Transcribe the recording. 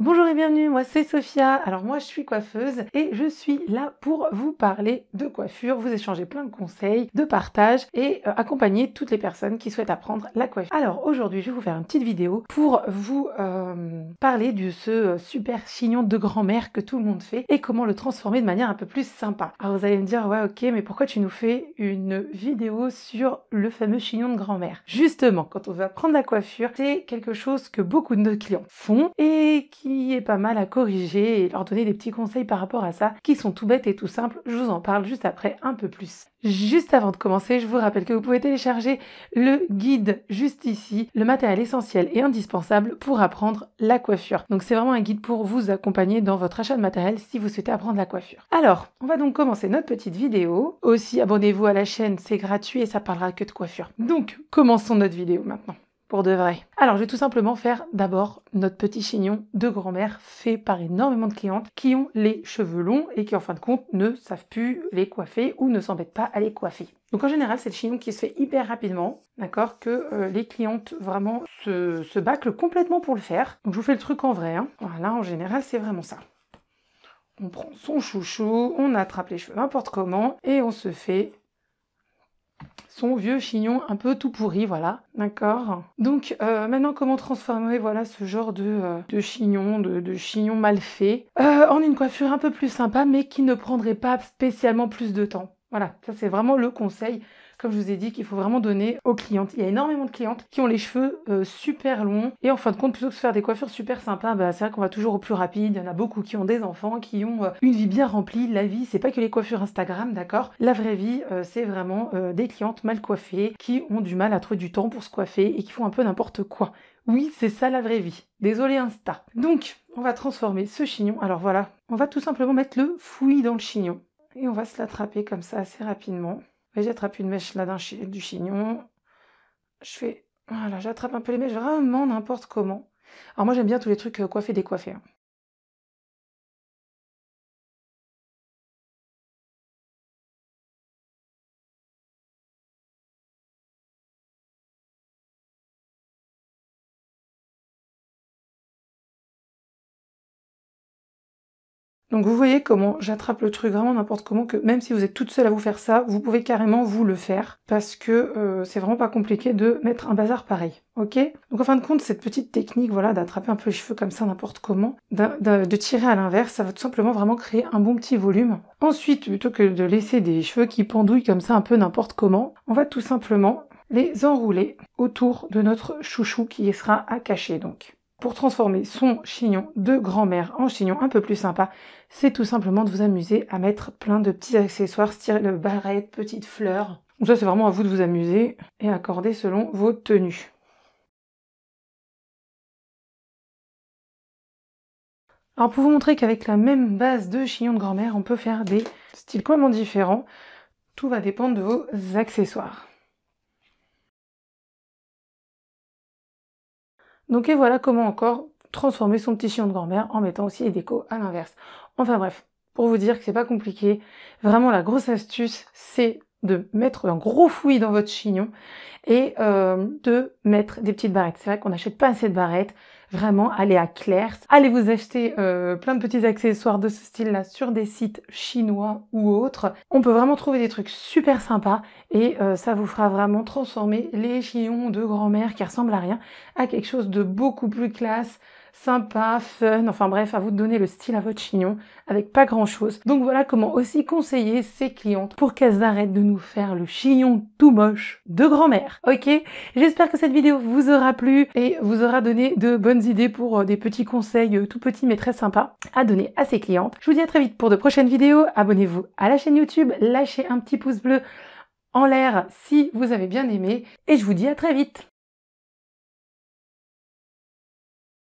Bonjour et bienvenue, moi c'est Sophia. Alors moi je suis coiffeuse et je suis là pour vous parler de coiffure, vous échanger plein de conseils, de partage et euh, accompagner toutes les personnes qui souhaitent apprendre la coiffure. Alors aujourd'hui je vais vous faire une petite vidéo pour vous euh, parler de ce euh, super chignon de grand-mère que tout le monde fait et comment le transformer de manière un peu plus sympa. Alors vous allez me dire ouais ok mais pourquoi tu nous fais une vidéo sur le fameux chignon de grand-mère Justement quand on veut apprendre la coiffure c'est quelque chose que beaucoup de nos clients font et qui est pas mal à corriger et leur donner des petits conseils par rapport à ça qui sont tout bêtes et tout simples. Je vous en parle juste après un peu plus. Juste avant de commencer, je vous rappelle que vous pouvez télécharger le guide juste ici, le matériel essentiel et indispensable pour apprendre la coiffure. Donc c'est vraiment un guide pour vous accompagner dans votre achat de matériel si vous souhaitez apprendre la coiffure. Alors, on va donc commencer notre petite vidéo. Aussi, abonnez-vous à la chaîne, c'est gratuit et ça parlera que de coiffure. Donc, commençons notre vidéo maintenant de vrai. Alors je vais tout simplement faire d'abord notre petit chignon de grand-mère fait par énormément de clientes qui ont les cheveux longs et qui en fin de compte ne savent plus les coiffer ou ne s'embêtent pas à les coiffer. Donc en général, c'est le chignon qui se fait hyper rapidement, d'accord, que euh, les clientes vraiment se, bâclent complètement pour le faire. Donc je vous fais le truc en vrai. Hein. Voilà, en général, c'est vraiment ça. On prend son chouchou, on attrape les cheveux n'importe comment et on se fait son vieux chignon un peu tout pourri, voilà, d'accord. Donc euh, maintenant comment transformer voilà ce genre de, euh, de chignon, de, chignon mal fait, euh, en une coiffure un peu plus sympa, mais qui ne prendrait pas spécialement plus de temps. Voilà, ça c'est vraiment le conseil comme je vous ai dit, qu'il faut vraiment donner aux clientes. Il y a énormément de clientes qui ont les cheveux euh, super longs. Et en fin de compte, plutôt que se faire des coiffures super sympas, bah, c'est vrai qu'on va toujours au plus rapide. Il y en a beaucoup qui ont des enfants, qui ont euh, une vie bien remplie. La vie, c'est pas que les coiffures Instagram, d'accord La vraie vie, euh, c'est vraiment des clientes mal coiffées qui ont du mal à trouver du temps pour se coiffer et qui font un peu n'importe quoi. Oui, c'est ça la vraie vie. Désolé Insta. Donc, on va transformer ce chignon. Alors voilà, on va tout simplement mettre le fouillis dans le chignon. Et on va se l'attraper comme ça assez rapidement j'attrape une mèche là d'un du chignon. Je fais, voilà, j'attrape un peu les mèches vraiment n'importe comment. Alors moi j'aime bien tous les trucs euh, coiffés, décoiffés. Hein. Donc vous voyez comment j'attrape le truc vraiment n'importe comment, que même si vous êtes toute seule à vous faire ça, vous pouvez carrément vous le faire, parce que euh, c'est vraiment pas compliqué de mettre un bazar pareil. Ok Donc en fin de compte, cette petite technique, voilà, d'attraper un peu les cheveux comme ça n'importe comment, de tirer à l'inverse, ça va tout simplement vraiment créer un bon petit volume. Ensuite, plutôt que de laisser des cheveux qui pendouillent comme ça un peu n'importe comment, on va tout simplement les enrouler autour de notre chouchou qui sera à cacher donc pour transformer son chignon de grand-mère en chignon un peu plus sympa, c'est tout simplement de vous amuser à mettre plein de petits accessoires, de barrettes, petites fleurs. Donc ça, c'est vraiment à vous de vous amuser et accorder selon vos tenues. Alors pour vous montrer qu'avec la même base de chignon de grand-mère, on peut faire des styles complètement différents. Tout va dépendre de vos accessoires. Donc et voilà comment encore transformer son petit chignon de grand-mère en mettant aussi les déco à l'inverse. Enfin bref, pour vous dire que c'est pas compliqué, vraiment la grosse astuce c'est de mettre un gros fouillis dans votre chignon et euh, de mettre des petites barrettes. C'est vrai qu'on n'achète pas assez de barrettes. Vraiment, allez à Claire, Allez vous acheter euh, plein de petits accessoires de ce style-là sur des sites chinois ou autres. On peut vraiment trouver des trucs super sympas et euh, ça vous fera vraiment transformer les chignons de grand-mère qui ressemblent à rien à quelque chose de beaucoup plus classe, sympa, fun, enfin bref, à vous de donner le style à votre chignon avec pas grand chose. Donc voilà comment aussi conseiller ses clientes pour qu'elles arrêtent de nous faire le chignon tout moche de grand-mère. Ok J'espère que cette vidéo vous aura plu et vous aura donné de bonnes idées pour euh, des petits conseils euh, tout petits mais très sympas à donner à ses clientes. Je vous dis à très vite pour de prochaines vidéos. Abonnez-vous à la chaîne YouTube, lâchez un petit pouce bleu en l'air si vous avez bien aimé et je vous dis à très vite.